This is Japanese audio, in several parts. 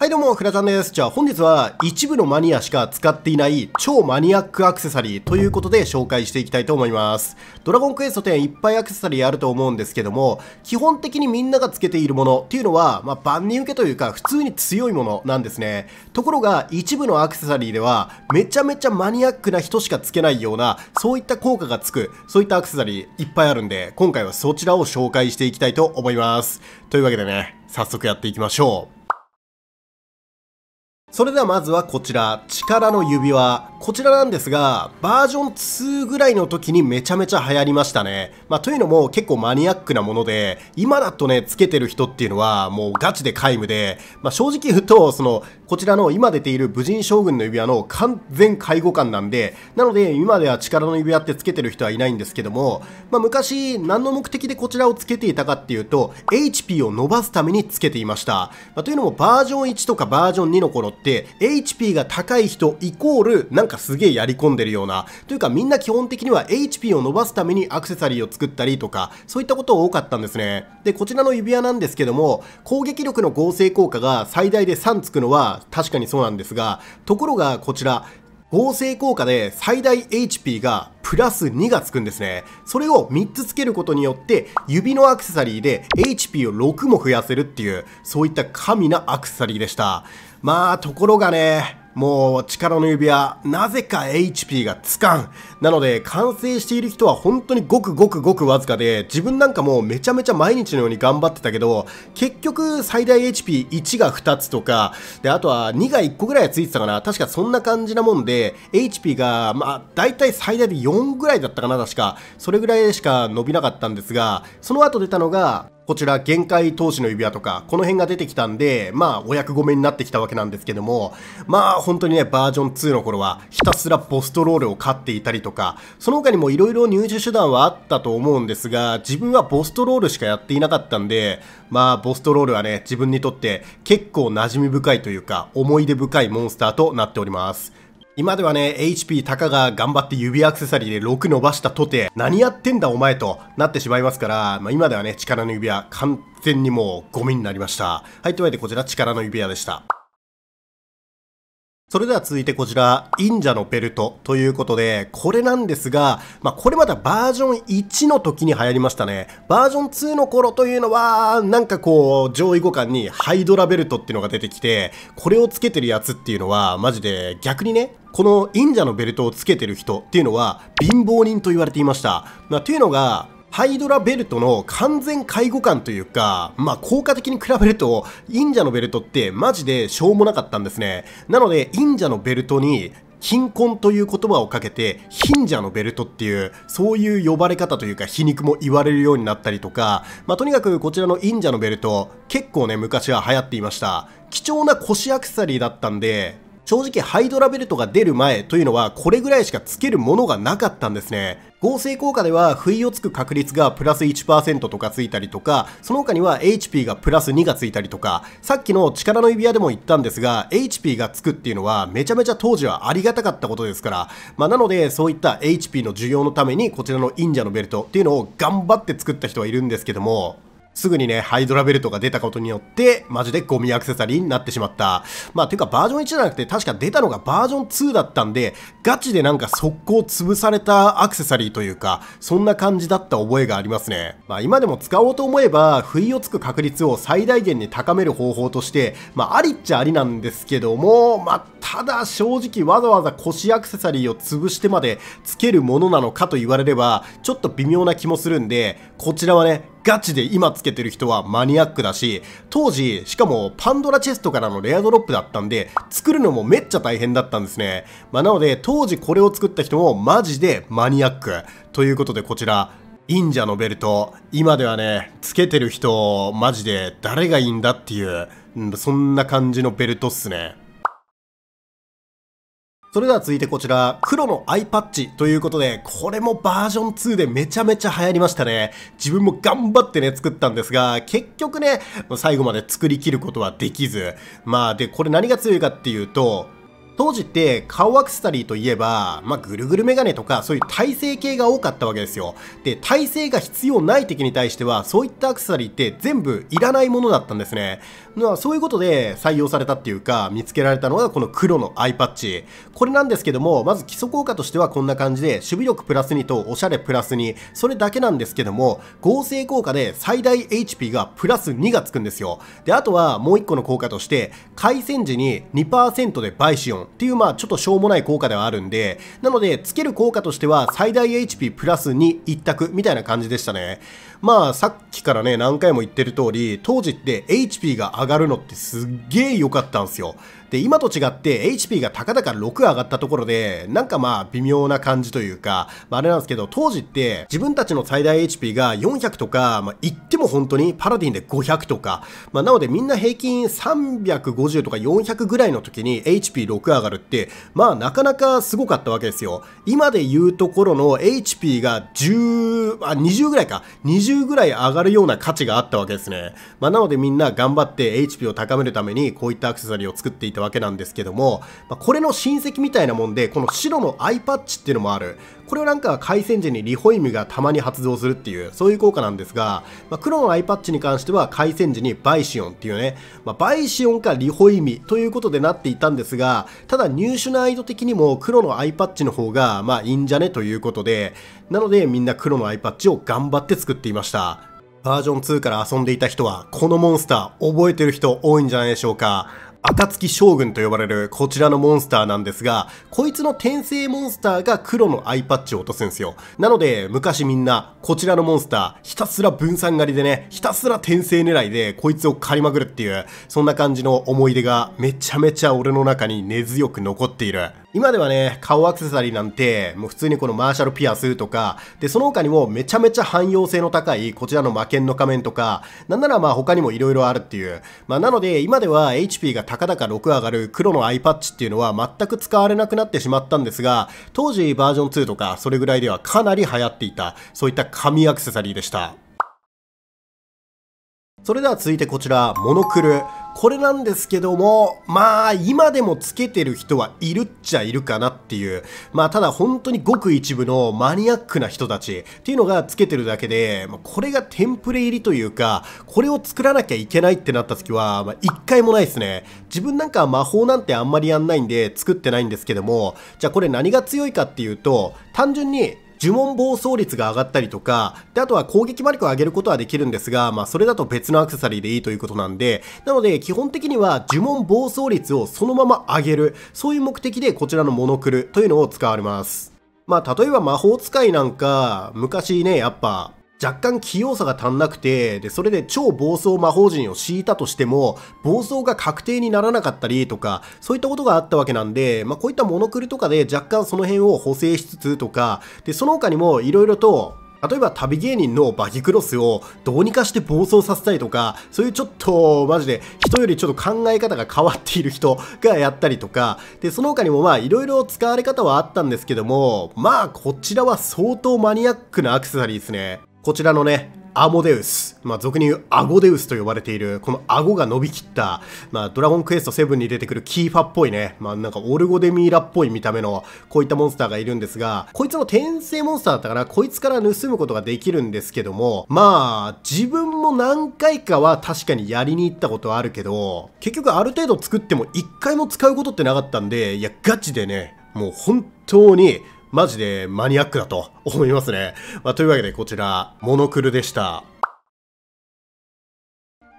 はいどうも、フラちゃんです。じゃあ本日は一部のマニアしか使っていない超マニアックアクセサリーということで紹介していきたいと思います。ドラゴンクエスト10いっぱいアクセサリーあると思うんですけども、基本的にみんながつけているものっていうのは、まあ、万人受けというか普通に強いものなんですね。ところが一部のアクセサリーではめちゃめちゃマニアックな人しかつけないようなそういった効果がつく、そういったアクセサリーいっぱいあるんで、今回はそちらを紹介していきたいと思います。というわけでね、早速やっていきましょう。それではまずはこちら、力の指輪。こちらなんですが、バージョン2ぐらいの時にめちゃめちゃ流行りましたね。まあ、というのも結構マニアックなもので、今だとね、つけてる人っていうのはもうガチで皆無で、まあ、正直言うと、その、こちらの今出ている武人将軍の指輪の完全介護官なんで、なので今では力の指輪ってつけてる人はいないんですけども、まあ、昔何の目的でこちらをつけていたかっていうと、HP を伸ばすためにつけていました。まあ、というのもバージョン1とかバージョン2の頃って、HP が高い人イコールなんかすげえやり込んでるような、というかみんな基本的には HP を伸ばすためにアクセサリーを作ったりとか、そういったこと多かったんですね。で、こちらの指輪なんですけども、攻撃力の合成効果が最大で3つくのは確かにそうなんですが、ところがこちら、合成効果で最大 HP がプラス2がつくんですね。それを3つつけることによって、指のアクセサリーで HP を6も増やせるっていう、そういった神なアクセサリーでした。まあ、ところがね、もう力の指輪、なぜか HP がつかん。なので、完成している人は本当にごくごくごくわずかで、自分なんかもうめちゃめちゃ毎日のように頑張ってたけど、結局最大 HP1 が2つとか、で、あとは2が1個ぐらいはついてたかな。確かそんな感じなもんで、HP が、まあ、だいたい最大で4ぐらいだったかな、確か。それぐらいしか伸びなかったんですが、その後出たのが、こちら限界投資の指輪とか、この辺が出てきたんで、まあお役ごめになってきたわけなんですけども、まあ本当にね、バージョン2の頃はひたすらボストロールを飼っていたりとか、その他にも色々入手手段はあったと思うんですが、自分はボストロールしかやっていなかったんで、まあボストロールはね、自分にとって結構馴染み深いというか、思い出深いモンスターとなっております。今ではね、HP たかが頑張って指アクセサリーで6伸ばしたとて、何やってんだお前となってしまいますから、まあ、今ではね、力の指輪完全にもうゴミになりました。はい、というわけでこちら力の指輪でした。それでは続いてこちら、忍者のベルトということで、これなんですが、まあ、これまだバージョン1の時に流行りましたね。バージョン2の頃というのは、なんかこう、上位互換にハイドラベルトっていうのが出てきて、これをつけてるやつっていうのは、マジで逆にね、この忍者のベルトをつけてる人っていうのは貧乏人と言われていました。まあ、というのが、ハイドラベルトの完全介護感というか、まあ、効果的に比べると、忍者のベルトってマジでしょうもなかったんですね。なので、忍者のベルトに、貧困という言葉をかけて、貧者のベルトっていう、そういう呼ばれ方というか皮肉も言われるようになったりとか、まあ、とにかくこちらの忍者のベルト、結構ね、昔は流行っていました。貴重な腰アクセサリーだったんで、正直ハイドラベルトが出る前というのはこれぐらいしかつけるものがなかったんですね。合成効果では不意をつく確率がプラス1%とかついたりとか、その他には HP がプラス2がついたりとか、さっきの力の指輪でも言ったんですが、HP がつくっていうのはめちゃめちゃ当時はありがたかったことですから、まあ、なのでそういった HP の需要のためにこちらの忍者のベルトっていうのを頑張って作った人はいるんですけども、すぐにね、ハイドラベルトが出たことによって、マジでゴミアクセサリーになってしまった。まあ、てかバージョン1じゃなくて、確か出たのがバージョン2だったんで、ガチでなんか速攻潰されたアクセサリーというか、そんな感じだった覚えがありますね。まあ、今でも使おうと思えば、不意をつく確率を最大限に高める方法として、まあ、ありっちゃありなんですけども、まあ、ただ正直わざわざ腰アクセサリーを潰してまでつけるものなのかと言われれば、ちょっと微妙な気もするんで、こちらはね、ガチで今つけてる人はマニアックだし、当時、しかもパンドラチェストからのレアドロップだったんで、作るのもめっちゃ大変だったんですね。まあ、なので、当時これを作った人もマジでマニアック。ということでこちら、忍者のベルト。今ではね、つけてる人、マジで誰がいいんだっていう、そんな感じのベルトっすね。それでは続いてこちら、黒のアイパッチということで、これもバージョン2でめちゃめちゃ流行りましたね。自分も頑張ってね、作ったんですが、結局ね、最後まで作りきることはできず。まあ、で、これ何が強いかっていうと、当時って顔アクセサリーといえば、まあ、ぐるぐるメガネとかそういう体勢系が多かったわけですよで体勢が必要ない敵に対してはそういったアクセサリーって全部いらないものだったんですね、まあ、そういうことで採用されたっていうか見つけられたのがこの黒のアイパッチこれなんですけどもまず基礎効果としてはこんな感じで守備力プラス2とおしゃれプラス2それだけなんですけども合成効果で最大 HP がプラス2がつくんですよであとはもう1個の効果として回線時に2%でバイシオンっていうまあちょっとしょうもない効果ではあるんで、なのでつける効果としては最大 HP プラス2一択みたいな感じでしたね。まあさっきからね何回も言ってる通り当時って HP が上がるのってすっげえ良かったんですよで今と違って HP が高々6上がったところでなんかまあ微妙な感じというか、まあ、あれなんですけど当時って自分たちの最大 HP が400とか、まあ、言っても本当にパラディンで500とか、まあ、なのでみんな平均350とか400ぐらいの時に HP6 上がるってまあなかなかすごかったわけですよ今で言うところの HP が10あ20ぐらいか20 20ぐらい上がるような価値があったわけですね。まあ、なのでみんな頑張って HP を高めるためにこういったアクセサリーを作っていたわけなんですけども、まあ、これの親戚みたいなもんで、この白のアイパッチっていうのもある。これをなんか回線時にリホイムがたまに発動するっていう、そういう効果なんですが、まあ、黒のアイパッチに関しては回線時にバイシオンっていうね、まあ、バイシオンかリホイミということでなっていたんですが、ただ入手難易度的にも黒のアイパッチの方がまあいいんじゃねということで、なのでみんな黒のアイパッチを頑張って作っていました。バージョン2から遊んでいた人は、このモンスター覚えてる人多いんじゃないでしょうか。暁将軍と呼ばれるこちらのモンスターなんですが、こいつの転生モンスターが黒のアイパッチを落とすんですよ。なので、昔みんな、こちらのモンスター、ひたすら分散狩りでね、ひたすら転生狙いで、こいつを狩りまくるっていう、そんな感じの思い出がめちゃめちゃ俺の中に根強く残っている。今ではね、顔アクセサリーなんて、もう普通にこのマーシャルピアスとか、で、その他にもめちゃめちゃ汎用性の高い、こちらの魔剣の仮面とか、なんならまあ他にも色々あるっていう。まあなので、今では HP が高々6上がる黒のアイパッチっていうのは全く使われなくなってしまったんですが、当時バージョン2とか、それぐらいではかなり流行っていた、そういった紙アクセサリーでした。それでは続いてこちら、モノクル。これなんですけども、まあ、今でもつけてる人はいるっちゃいるかなっていう。まあ、ただ本当にごく一部のマニアックな人たちっていうのがつけてるだけで、これがテンプレ入りというか、これを作らなきゃいけないってなった時は、まあ、一回もないですね。自分なんか魔法なんてあんまりやんないんで作ってないんですけども、じゃあこれ何が強いかっていうと、単純に呪文暴走率が上がったりとか、で、あとは攻撃魔力を上げることはできるんですが、まあ、それだと別のアクセサリーでいいということなんで、なので、基本的には呪文暴走率をそのまま上げる、そういう目的でこちらのモノクルというのを使われます。まあ、例えば魔法使いなんか、昔ね、やっぱ、若干器用さが足んなくて、で、それで超暴走魔法陣を敷いたとしても、暴走が確定にならなかったりとか、そういったことがあったわけなんで、まあ、こういったモノクルとかで若干その辺を補正しつつとか、で、その他にも色々と、例えば旅芸人のバギクロスをどうにかして暴走させたいとか、そういうちょっとマジで人よりちょっと考え方が変わっている人がやったりとか、で、その他にもまあいろいろ使われ方はあったんですけども、まあこちらは相当マニアックなアクセサリーですね。こちらのね、アモデウス、まあ、俗に言うアゴデウスと呼ばれている、この顎が伸びきった、まあ、ドラゴンクエスト7に出てくるキーファっぽいね、まあ、なんかオルゴデミーラっぽい見た目の、こういったモンスターがいるんですが、こいつの転生モンスターだったから、こいつから盗むことができるんですけども、まあ、自分も何回かは確かにやりに行ったことはあるけど、結局ある程度作っても一回も使うことってなかったんで、いや、ガチでね、もう本当に、マジでマニアックだと思いますね。まあ、というわけでこちら、モノクルでした。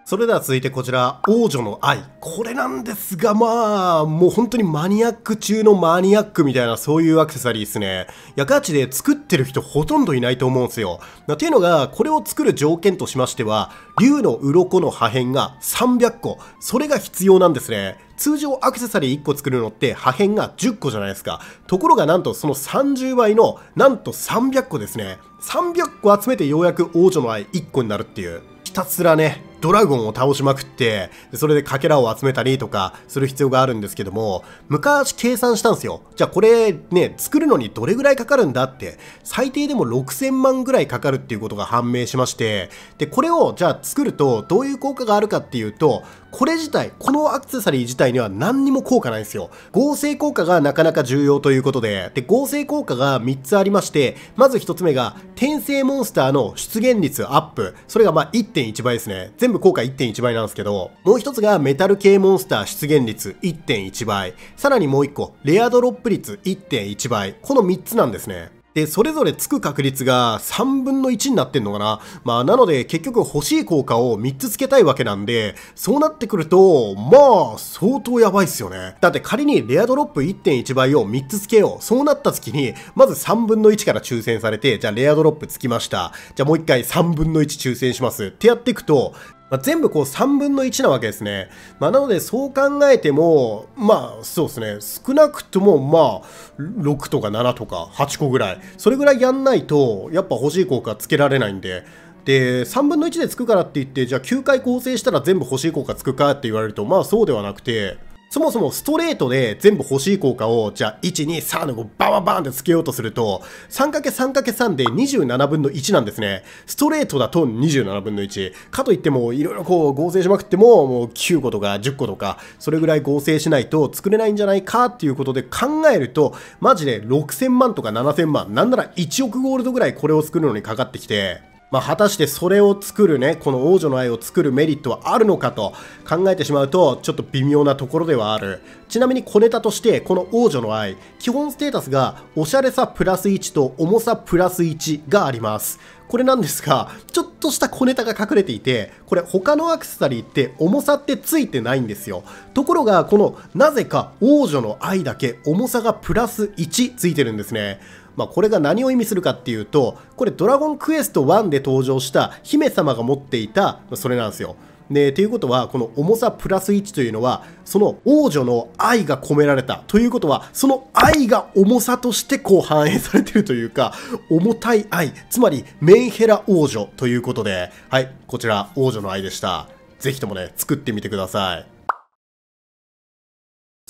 それでは続いてこちら、王女の愛。これなんですが、まあ、もう本当にマニアック中のマニアックみたいな、そういうアクセサリーですね。ヤカーで作ってる人ほとんどいないと思うんですよ。っていうのが、これを作る条件としましては、竜の鱗の破片が300個。それが必要なんですね。通常アクセサリー1個作るのって破片が10個じゃないですか。ところがなんとその30倍のなんと300個ですね。300個集めてようやく王女の愛1個になるっていう。ひたすらね、ドラゴンを倒しまくって、それでかけらを集めたりとかする必要があるんですけども、昔計算したんですよ。じゃあこれね、作るのにどれぐらいかかるんだって、最低でも6000万ぐらいかかるっていうことが判明しまして、で、これをじゃあ作るとどういう効果があるかっていうと、これ自体、このアクセサリー自体には何にも効果ないんですよ。合成効果がなかなか重要ということで、で、合成効果が3つありまして、まず1つ目が、転生モンスターの出現率アップ。それがまあ1.1倍ですね。全部効果1.1倍なんですけど、もう1つがメタル系モンスター出現率1.1倍。さらにもう1個、レアドロップ率1.1倍。この3つなんですね。で、それぞれつく確率が3分の1になってんのかなまあ、なので結局欲しい効果を3つつけたいわけなんで、そうなってくると、まあ、相当やばいっすよね。だって仮にレアドロップ1.1倍を3つつけよう。そうなった月に、まず3分の1から抽選されて、じゃあレアドロップつきました。じゃあもう一回3分の1抽選します。ってやっていくと、まあ、全部こう3分の1なわけですね。まあ、なのでそう考えても、まあそうですね、少なくともまあ6とか7とか8個ぐらい、それぐらいやんないと、やっぱ欲しい効果つけられないんで、で3分の1でつくからって言ってじゃあ9回構成したら全部欲しい効果つくかって言われるとまあそうではなくてそもそもストレートで全部欲しい効果を、じゃあ、1、2、3のバンバンバンってつけようとすると、3×3×3 で27分の1なんですね。ストレートだと27分の1。かといっても、いろいろこう合成しまくっても、もう9個とか10個とか、それぐらい合成しないと作れないんじゃないかっていうことで考えると、マジで6000万とか7000万、なんなら1億ゴールドぐらいこれを作るのにかかってきて、まあ、果たしてそれを作るね、この王女の愛を作るメリットはあるのかと考えてしまうと、ちょっと微妙なところではある。ちなみに小ネタとして、この王女の愛、基本ステータスが、おしゃれさプラス1と重さプラス1があります。これなんですが、ちょっとした小ネタが隠れていて、これ他のアクセサリーって重さってついてないんですよ。ところが、このなぜか王女の愛だけ重さがプラス1ついてるんですね。まあ、これが何を意味するかっていうとこれドラゴンクエスト1で登場した姫様が持っていたそれなんですよ。でということはこの重さプラス1というのはその王女の愛が込められたということはその愛が重さとしてこう反映されてるというか重たい愛つまりメンヘラ王女ということではいこちら王女の愛でした是非ともね作ってみてください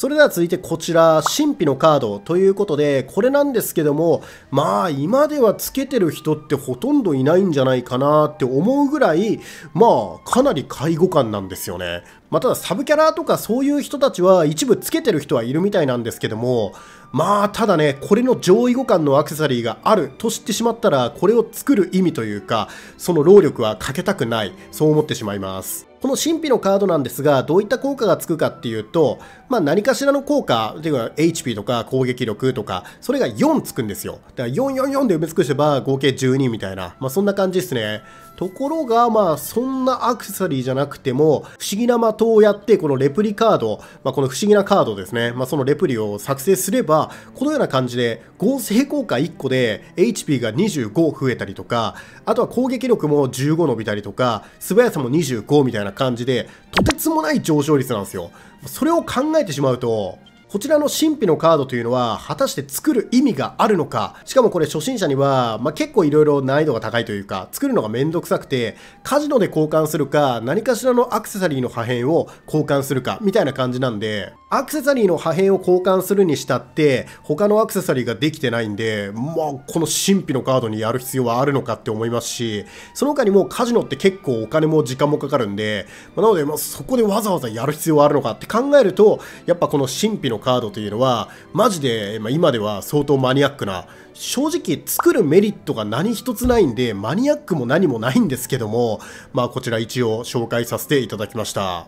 それでは続いてこちら、神秘のカードということで、これなんですけども、まあ今ではつけてる人ってほとんどいないんじゃないかなって思うぐらい、まあかなり介護感なんですよね。まあ、ただサブキャラとかそういう人たちは一部つけてる人はいるみたいなんですけども、まあただね、これの上位互換のアクセサリーがあると知ってしまったら、これを作る意味というか、その労力はかけたくない、そう思ってしまいます。この神秘のカードなんですが、どういった効果がつくかっていうと、まあ何かしらの効果、ていうか HP とか攻撃力とか、それが4つくんですよ。だから444で埋め尽くせば合計12みたいな、まあそんな感じですね。ところが、まあ、そんなアクセサリーじゃなくても、不思議な的をやって、このレプリカード、まあ、この不思議なカードですね、まあ、そのレプリを作成すれば、このような感じで、合成効果1個で HP が25増えたりとか、あとは攻撃力も15伸びたりとか、素早さも25みたいな感じで、とてつもない上昇率なんですよ。それを考えてしまうと、こちらの神秘のカードというのは、果たして作る意味があるのか、しかもこれ初心者には、まあ、結構いろいろ難易度が高いというか、作るのがめんどくさくて、カジノで交換するか、何かしらのアクセサリーの破片を交換するか、みたいな感じなんで、アクセサリーの破片を交換するにしたって、他のアクセサリーができてないんで、まあ、この神秘のカードにやる必要はあるのかって思いますし、その他にもカジノって結構お金も時間もかかるんで、まあ、なので、まあ、そこでわざわざやる必要はあるのかって考えると、やっぱこの神秘のカードというのは、マジで、まあ、今では相当マニアックな、正直作るメリットが何一つないんで、マニアックも何もないんですけども、まあ、こちら一応紹介させていただきました。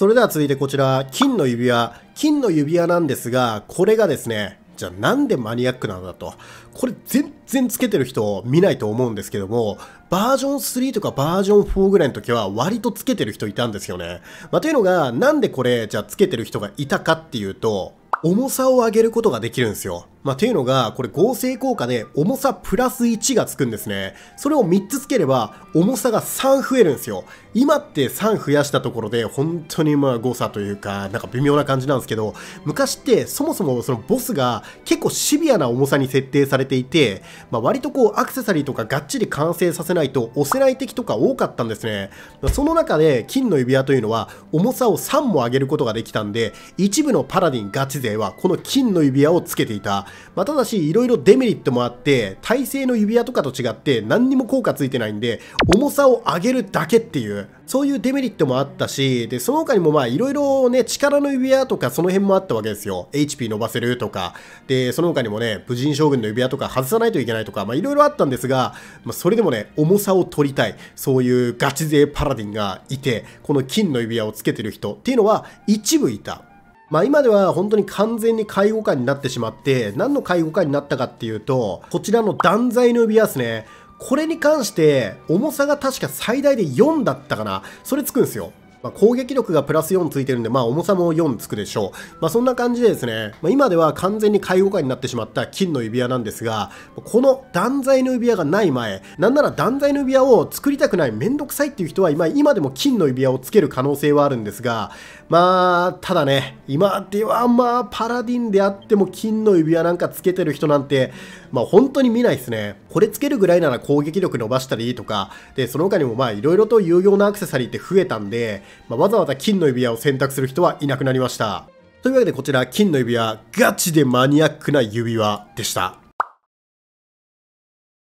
それでは続いてこちら、金の指輪。金の指輪なんですが、これがですね、じゃあなんでマニアックなんだと。これ全然つけてる人見ないと思うんですけども、バージョン3とかバージョン4ぐらいの時は割とつけてる人いたんですよね。まあ、というのが、なんでこれ、じゃあつけてる人がいたかっていうと、重さを上げることができるんですよ。まあ、ていうのが、これ合成効果で重さプラス1がつくんですね。それを3つつければ、重さが3増えるんですよ。今って3増やしたところで、本当にまあ誤差というか、なんか微妙な感じなんですけど、昔ってそもそもそのボスが結構シビアな重さに設定されていて、まあ、割とこうアクセサリーとかがっちり完成させないと押せない敵とか多かったんですね。その中で金の指輪というのは重さを3も上げることができたんで、一部のパラディンガチ勢はこの金の指輪をつけていた。まあ、ただし、いろいろデメリットもあって、体勢の指輪とかと違って何にも効果ついてないんで、重さを上げるだけっていう、そういうデメリットもあったし、で、その他にもまあいろいろね、力の指輪とかその辺もあったわけですよ。HP 伸ばせるとか、で、その他にもね、武人将軍の指輪とか外さないといけないとか、まあいろいろあったんですが、まあ、それでもね、重さを取りたい、そういうガチ勢パラディンがいて、この金の指輪をつけてる人っていうのは一部いた。まあ、今では本当に完全に介護官になってしまって、何の介護官になったかっていうと、こちらの断罪の指輪ですね。これに関して、重さが確か最大で4だったかな。それつくんですよ。まあ、攻撃力がプラス4ついてるんで、まあ、重さも4つくでしょう。まあ、そんな感じでですね、まあ、今では完全に介護下になってしまった金の指輪なんですが、この断罪の指輪がない前、なんなら断罪の指輪を作りたくない、めんどくさいっていう人は今、今でも金の指輪をつける可能性はあるんですが、まあ、ただね、今ではまあ、パラディンであっても金の指輪なんかつけてる人なんて、まあ、本当に見ないですね。これつけるぐらいなら攻撃力伸ばしたりとか、で、その他にもまあいろいろと有用なアクセサリーって増えたんで、まあ、わざわざ金の指輪を選択する人はいなくなりました。というわけでこちら金の指輪、ガチでマニアックな指輪でした。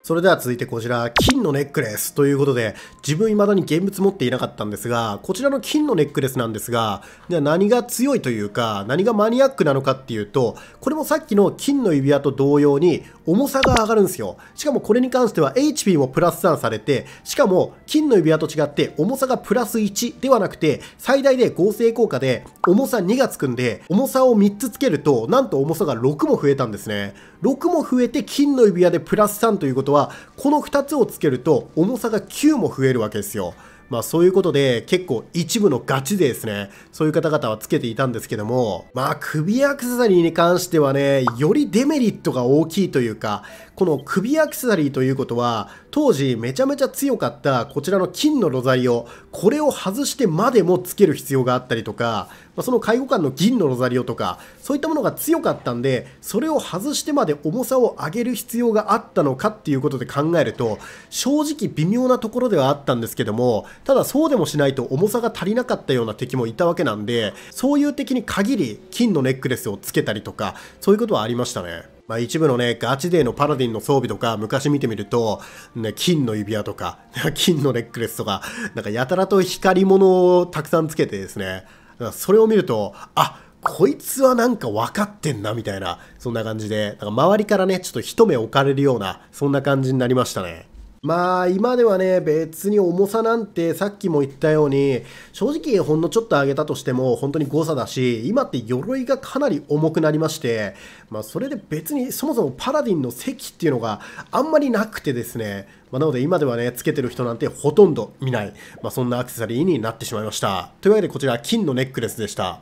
それでは続いてこちら、金のネックレスということで、自分未だに現物持っていなかったんですが、こちらの金のネックレスなんですが、では何が強いというか、何がマニアックなのかっていうと、これもさっきの金の指輪と同様に重さが上がるんですよ。しかもこれに関しては HP もプラス3されて、しかも金の指輪と違って重さがプラス1ではなくて、最大で合成効果で重さ2がつくんで、重さを3つつけると、なんと重さが6も増えたんですね。6も増えて金の指輪でプラス3ということは、この2つをつけると重さが9も増えるわけですよ。まあそういうことで結構一部のガチでですね。そういう方々はつけていたんですけども、まあ首アクセサリーに関してはね、よりデメリットが大きいというか、この首アクセサリーということは、当時めちゃめちゃ強かったこちらの金のロザリオ、これを外してまでもつける必要があったりとか、まあ、その介護官の銀のロザリオとか、そういったものが強かったんで、それを外してまで重さを上げる必要があったのかっていうことで考えると、正直微妙なところではあったんですけども、ただそうでもしないと重さが足りなかったような敵もいたわけなんで、そういう敵に限り金のネックレスをつけたりとか、そういうことはありましたね。まあ、一部のね、ガチ勢のパラディンの装備とか、昔見てみると、ね、金の指輪とか、金のネックレスとか、なんかやたらと光り物をたくさんつけてですね、からそれを見ると、あこいつはなんか分かってんなみたいな、そんな感じで、なんか周りからね、ちょっと一目置かれるような、そんな感じになりましたね。まあ今ではね別に重さなんてさっきも言ったように正直ほんのちょっと上げたとしても本当に誤差だし今って鎧がかなり重くなりましてまあそれで別にそもそもパラディンの席っていうのがあんまりなくてですねまあ、なので今ではねつけてる人なんてほとんど見ないまあそんなアクセサリーになってしまいましたというわけでこちら金のネックレスでした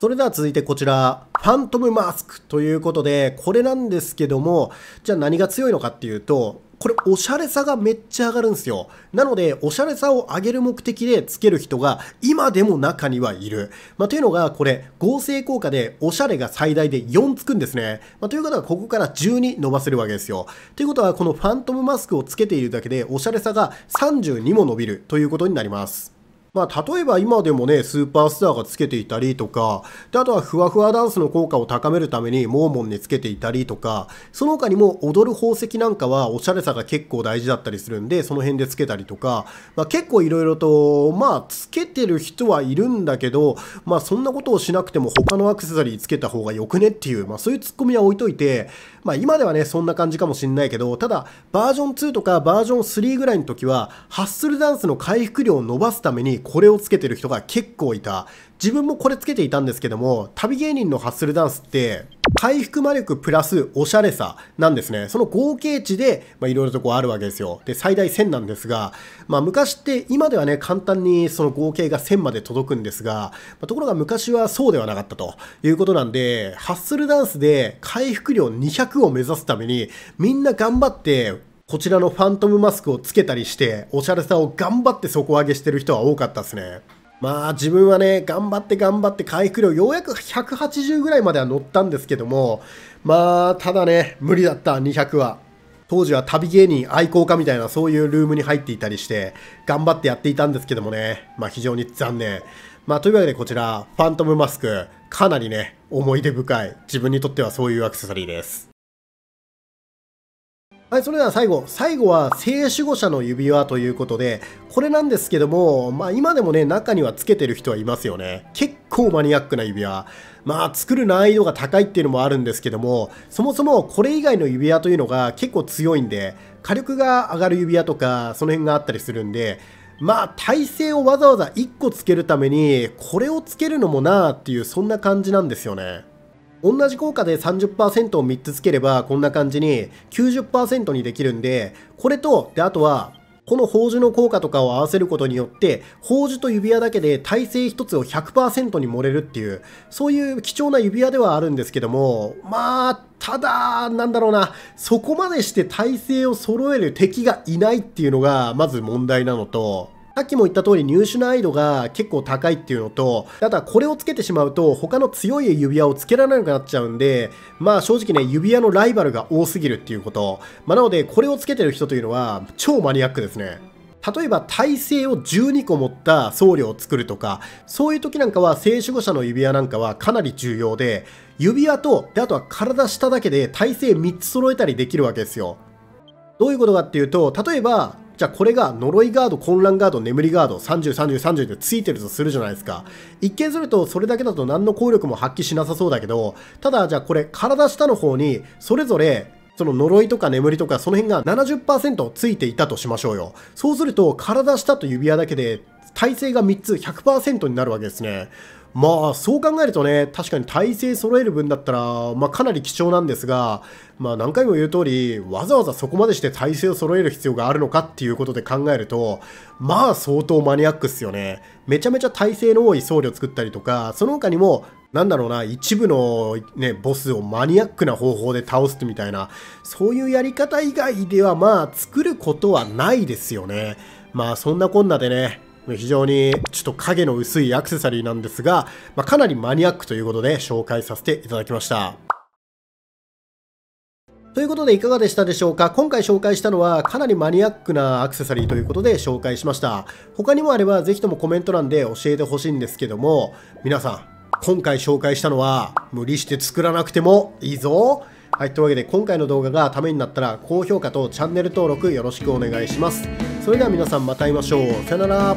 それでは続いてこちら、ファントムマスクということで、これなんですけども、じゃあ何が強いのかっていうと、これおしゃれさがめっちゃ上がるんですよ。なので、おしゃれさを上げる目的でつける人が今でも中にはいる。まあ、というのが、これ合成効果でおしゃれが最大で4つくんですね。まあ、ということは、ここから12伸ばせるわけですよ。ということは、このファントムマスクをつけているだけでおしゃれさが32も伸びるということになります。まあ、例えば今でもね、スーパースターがつけていたりとか、であとはふわふわダンスの効果を高めるためにモーモンにつけていたりとか、その他にも踊る宝石なんかはおしゃれさが結構大事だったりするんで、その辺でつけたりとか、まあ、結構いろいろと、まあ、つけてる人はいるんだけど、まあ、そんなことをしなくても他のアクセサリーつけた方がよくねっていう、まあ、そういうツッコミは置いといて、まあ、今ではね、そんな感じかもしんないけど、ただ、バージョン2とかバージョン3ぐらいの時は、ハッスルダンスの回復量を伸ばすために、これをつけてる人が結構いた。自分もこれつけていたんですけども、旅芸人のハッスルダンスって、回復魔力プラスおしゃれさなんですね。その合計値で、まあ、いろいろとこうあるわけですよ。で、最大1000なんですが、まあ、昔って今ではね、簡単にその合計が1000まで届くんですが、まあ、ところが昔はそうではなかったということなんで、ハッスルダンスで回復量200を目指すために、みんな頑張ってこちらのファントムマスクをつけたりして、おしゃれさを頑張って底上げしてる人は多かったですね。まあ自分はね、頑張って頑張って回復量ようやく180ぐらいまでは乗ったんですけども、まあただね、無理だった200は。当時は旅芸人愛好家みたいなそういうルームに入っていたりして、頑張ってやっていたんですけどもね、まあ非常に残念。まあというわけでこちら、ファントムマスク、かなりね、思い出深い、自分にとってはそういうアクセサリーです。はい、それでは最後。最後は、聖守護者の指輪ということで、これなんですけども、まあ今でもね、中にはつけてる人はいますよね。結構マニアックな指輪。まあ作る難易度が高いっていうのもあるんですけども、そもそもこれ以外の指輪というのが結構強いんで、火力が上がる指輪とか、その辺があったりするんで、まあ体勢をわざわざ1個つけるために、これをつけるのもなあっていう、そんな感じなんですよね。同じ効果で30%を3つつければこんな感じに90%にできるんでこれとであとはこの宝珠の効果とかを合わせることによって宝珠と指輪だけで耐性1つを100%に盛れるっていうそういう貴重な指輪ではあるんですけどもまあただなんだろうなそこまでして耐性を揃える敵がいないっていうのがまず問題なのとさっきも言った通り入手難易度が結構高いっていうのと、あとはこれをつけてしまうと他の強い指輪をつけられなくなっちゃうんで、まあ正直ね、指輪のライバルが多すぎるっていうこと。まあなのでこれをつけてる人というのは超マニアックですね。例えば体勢を12個持った僧侶を作るとか、そういう時なんかは聖守護者の指輪なんかはかなり重要で、指輪と、であとは体下だけで体勢3つ揃えたりできるわけですよ。どういうことかっていうと、例えばじゃあこれが呪いガード、混乱ガード、眠りガード、30、30、30ってついてるとするじゃないですか。一見するとそれだけだと何の効力も発揮しなさそうだけど、ただじゃあこれ体下の方にそれぞれその呪いとか眠りとかその辺が70%ついていたとしましょうよ。そうすると体下と指輪だけで体勢が3つ100%になるわけですね。まあそう考えるとね確かに体勢揃える分だったら、まあ、かなり貴重なんですが、まあ、何回も言う通りわざわざそこまでして体勢を揃える必要があるのかっていうことで考えるとまあ相当マニアックっすよねめちゃめちゃ体勢の多い僧侶作ったりとかその他にもなんだろうな、一部のね、ボスをマニアックな方法で倒すみたいな、そういうやり方以外ではまあ作ることはないですよね。まあそんなこんなでね、非常にちょっと影の薄いアクセサリーなんですが、まあ、かなりマニアックということで紹介させていただきました。ということでいかがでしたでしょうか今回紹介したのはかなりマニアックなアクセサリーということで紹介しました。他にもあればぜひともコメント欄で教えてほしいんですけども、皆さん、今回紹介したのは無理して作らなくてもいいぞはい、というわけで今回の動画がためになったら高評価とチャンネル登録よろしくお願いします。それでは皆さんまた会いましょうさよなら